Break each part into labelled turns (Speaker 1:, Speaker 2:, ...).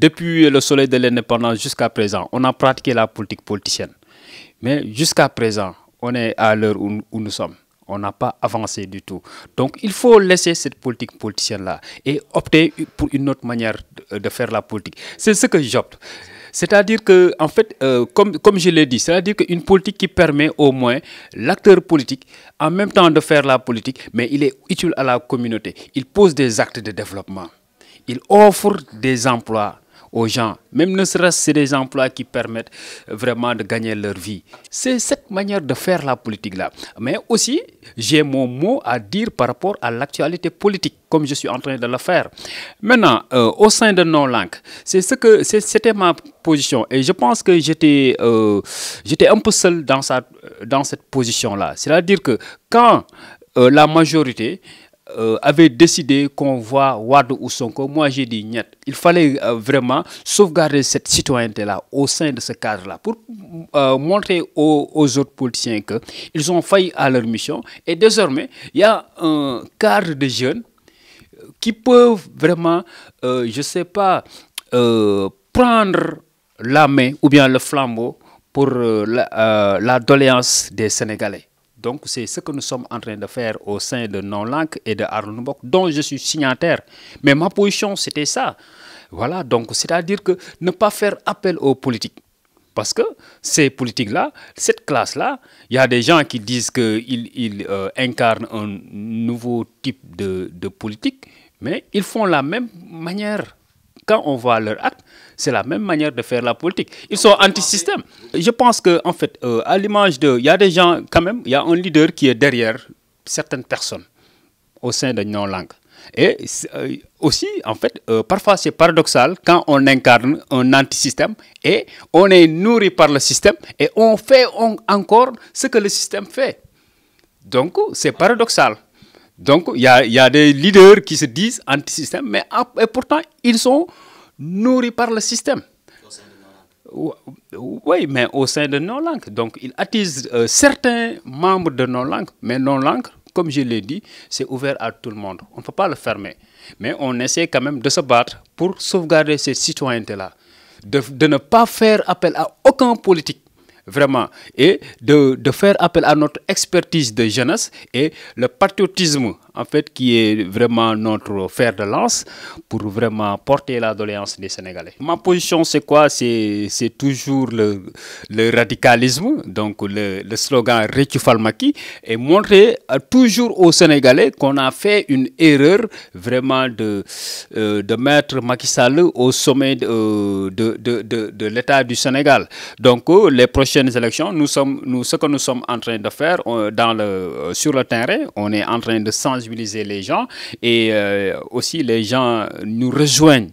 Speaker 1: Depuis le soleil de l'indépendance jusqu'à présent, on a pratiqué la politique politicienne. Mais jusqu'à présent, on est à l'heure où, nous sommes on n'a pas avancé du tout. Donc il faut laisser cette politique politicienne-là et opter pour une autre manière de, faire la politique. C'est ce que j'opte. C'est-à-dire que, en fait, euh, comme, comme je l'ai dit, c'est-à-dire qu'une politique qui permet au moins l'acteur politique, en même temps de faire la politique, mais il est utile à la communauté. Il pose des actes de développement. Il offre des emplois aux gens, même ne serait-ce des emplois qui permettent vraiment de gagner leur vie. C'est cette manière de faire la politique-là. Mais aussi, j'ai mon mot à dire par rapport à l'actualité politique, comme je suis en train de le faire. Maintenant, euh, au sein de non langues, c'est ce que c'était ma position et je pense que j'étais euh, j'étais un peu seul dans, sa, dans cette position-là. C'est-à-dire que quand euh, la majorité euh, avait décidé qu'on voit Wade Oussonko, moi j'ai dit niet. Il fallait euh, vraiment sauvegarder cette citoyenneté-là au sein de ce cadre-là pour euh, montrer aux, autres politiciens qu'ils ont failli à leur mission. Et désormais, il y a un cadre de jeunes qui peuvent vraiment, je ne sais pas, prendre la main ou bien le flambeau pour la, la doléance des Sénégalais. Donc, c'est ce que nous sommes en train de faire au sein de Nonlank et de Arlenbok, dont je suis signataire. Mais ma position, c'était ça. Voilà, donc, c'est-à-dire que ne pas faire appel aux politiques. Parce que ces politiques-là, cette classe-là, il y a des gens qui disent qu'ils euh, incarnent un nouveau type de, de politique, mais ils font la même manière quand on voit leur acte, c'est la même manière de faire la politique. Ils sont anti-système. Je pense que en fait, euh, à l'image de, il y a des gens quand même, il y a un leader qui est derrière certaines personnes au sein de non langue. Et euh, aussi, en fait, euh, parfois c'est paradoxal quand on incarne un anti-système et on est nourri par le système et on fait encore ce que le système fait. Donc, c'est paradoxal. Donc, il y a, des leaders qui se disent anti-système, mais pourtant, ils sont nourri par le système. oui, mais au sein de nos langues. Donc, il attise euh, certains membres de nos langues, mais nos langues, comme je l'ai dit, c'est ouvert à tout le monde. On ne peut pas le fermer. Mais on essaie quand même de se battre pour sauvegarder ces citoyenneté-là. de ne pas faire appel à aucun politique vraiment, et de, de, faire appel à notre expertise de jeunesse et le patriotisme, en fait, qui est vraiment notre fer de lance pour vraiment porter la des Sénégalais. Ma position, c'est quoi C'est toujours le, radicalisme, donc le, le slogan Maki » et montrer euh, toujours aux Sénégalais qu'on a fait une erreur vraiment de, euh, de mettre Macky Sall au sommet de, euh, de, de l'État du Sénégal. Donc, les prochains élections, nous sommes, nous, ce que nous sommes en train de faire dans le, euh, sur le terrain, on est en train de sensibiliser les gens et euh, aussi les gens nous rejoignent.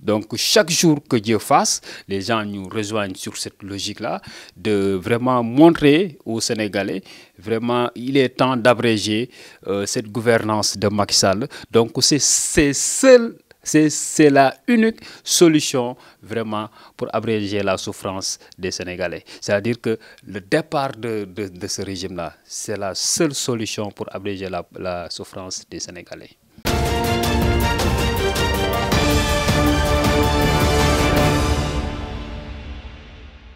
Speaker 1: Donc chaque jour que Dieu fasse, les gens nous rejoignent sur cette logique-là, de vraiment montrer aux Sénégalais, vraiment, il est temps d'abréger euh, cette gouvernance de Macky Sall. Donc c'est seul c'est la unique solution vraiment pour abréger la souffrance des Sénégalais. C'est-à-dire que le départ de, ce régime-là, c'est la seule solution pour abréger la, la souffrance des Sénégalais.